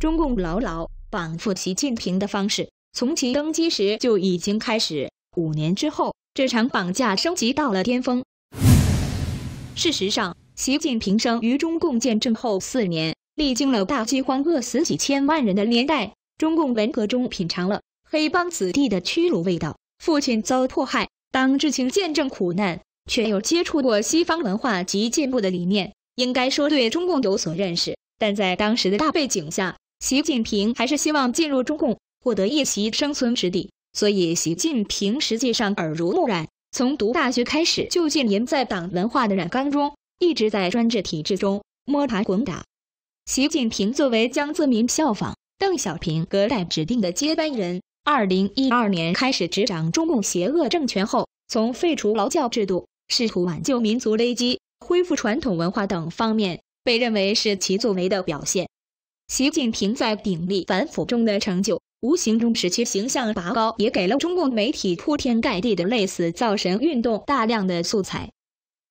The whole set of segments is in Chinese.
中共牢牢绑缚习近平的方式，从其登基时就已经开始。五年之后，这场绑架升级到了巅峰。事实上，习近平生于中共建政后四年，历经了大饥荒饿死几千万人的年代，中共文革中品尝了黑帮子弟的屈辱味道，父亲遭迫害，当知青见证苦难，却又接触过西方文化及进步的理念，应该说对中共有所认识，但在当时的大背景下。习近平还是希望进入中共，获得一席生存之地，所以习近平实际上耳濡目染，从读大学开始就浸淫在党文化的染缸中，一直在专制体制中摸爬滚打。习近平作为江泽民效仿邓小平隔代指定的接班人，二零一二年开始执掌中共邪恶政权后，从废除劳教制度、试图挽救民族危机、恢复传统文化等方面，被认为是其作为的表现。习近平在鼎力反腐中的成就，无形中使其形象拔高，也给了中共媒体铺天盖地的类似造神运动大量的素材。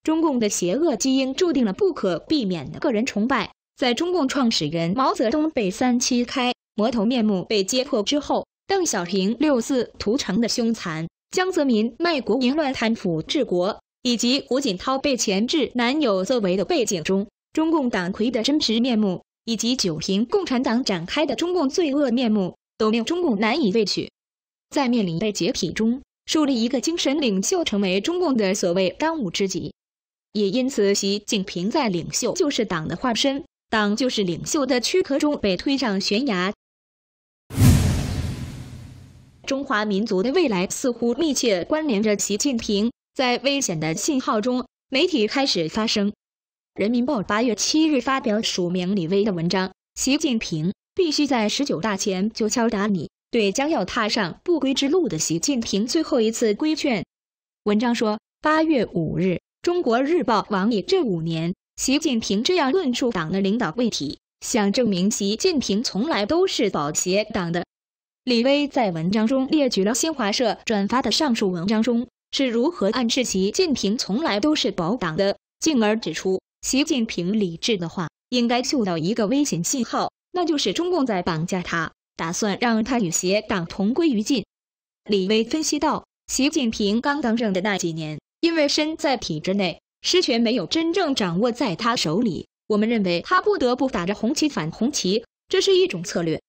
中共的邪恶基因注定了不可避免的个人崇拜。在中共创始人毛泽东被三七开、魔头面目被揭破之后，邓小平六四屠城的凶残，江泽民卖国淫乱、贪腐治国，以及胡锦涛被钳制、男友作为的背景中，中共党魁的真实面目。以及九平共产党展开的中共罪恶面目，都令中共难以畏惧。在面临被解体中，树立一个精神领袖成为中共的所谓当务之急。也因此，习近平在“领袖就是党的化身，党就是领袖的躯壳”中被推上悬崖。中华民族的未来似乎密切关联着习近平。在危险的信号中，媒体开始发声。《人民日报》八月七日发表署名李威的文章，习近平必须在十九大前就敲打你，对将要踏上不归之路的习近平最后一次规劝。文章说，八月五日，《中国日报》网以这五年，习近平这样论述党的领导问题，想证明习近平从来都是保协党的。李威在文章中列举了新华社转发的上述文章中是如何暗示习近平从来都是保党的，进而指出。习近平理智的话应该嗅到一个危险信号，那就是中共在绑架他，打算让他与邪党同归于尽。李威分析道：“习近平刚当政的那几年，因为身在体制内，实权没有真正掌握在他手里。我们认为他不得不打着红旗反红旗，这是一种策略。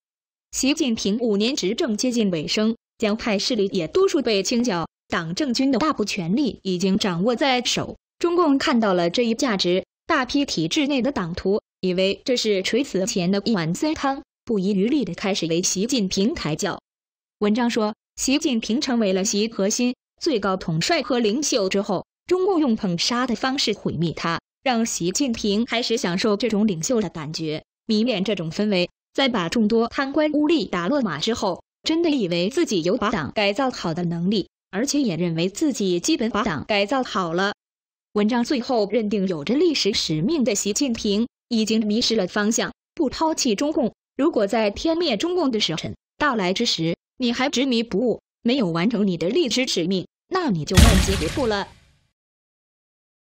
习近平五年执政接近尾声，江派势力也多数被清剿，党政军的大部权力已经掌握在手。中共看到了这一价值。”大批体制内的党徒以为这是垂死前的一碗参汤，不遗余力地开始为习近平抬轿。文章说，习近平成为了习核心、最高统帅和领袖之后，中共用捧杀的方式毁灭他，让习近平开始享受这种领袖的感觉，迷恋这种氛围，在把众多贪官污吏打落马之后，真的以为自己有把党改造好的能力，而且也认为自己基本把党改造好了。文章最后认定，有着历史使命的习近平已经迷失了方向，不抛弃中共。如果在天灭中共的时辰到来之时，你还执迷不悟，没有完成你的历史使命，那你就万劫不复了。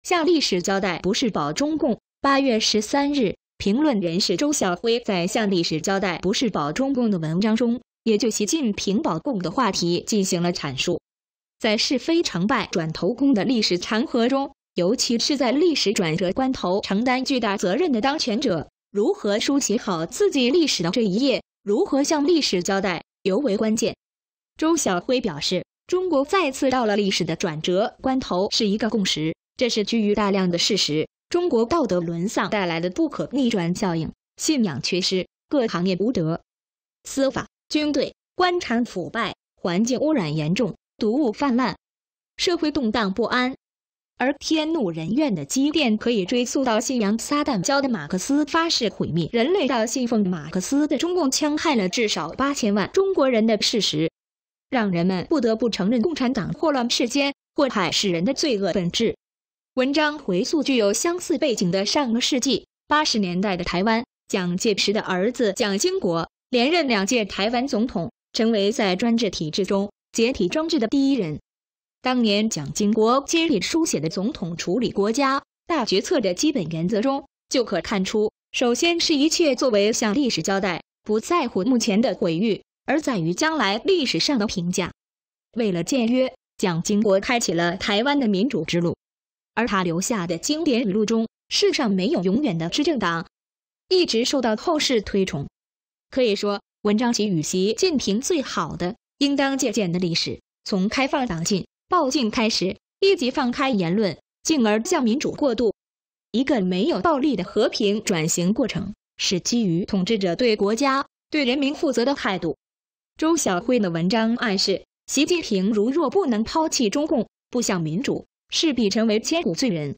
向历史交代不是保中共。八月十三日，评论人士周晓辉在《向历史交代不是保中共》的文章中，也就习近平保共的话题进行了阐述。在是非成败转头空的历史长河中。尤其是在历史转折关头，承担巨大责任的当权者如何书写好自己历史的这一页，如何向历史交代，尤为关键。周晓辉表示，中国再次到了历史的转折关头是一个共识，这是基于大量的事实。中国道德沦丧带来的不可逆转效应，信仰缺失，各行业无德，司法、军队、官场腐败，环境污染严重，毒物泛滥，社会动荡不安。而天怒人怨的积淀可以追溯到信仰撒旦教的马克思发誓毁灭人类到信奉马克思的中共枪害了至少八千万中国人的事实，让人们不得不承认共产党祸乱世间、祸害世人的罪恶本质。文章回溯具有相似背景的上个世纪八十年代的台湾，蒋介石的儿子蒋经国连任两届台湾总统，成为在专制体制中解体装置的第一人。当年蒋经国亲力书写的总统处理国家大决策的基本原则中，就可看出，首先是一切作为向历史交代，不在乎目前的毁誉，而在于将来历史上的评价。为了建约，蒋经国开启了台湾的民主之路，而他留下的经典语录中“世上没有永远的执政党”，一直受到后世推崇。可以说，文章及与习近平最好的，应当借鉴的历史，从开放党禁。暴政开始，立即放开言论，进而向民主过渡。一个没有暴力的和平转型过程，是基于统治者对国家、对人民负责的态度。周晓辉的文章暗示，习近平如若不能抛弃中共、不向民主，势必成为千古罪人。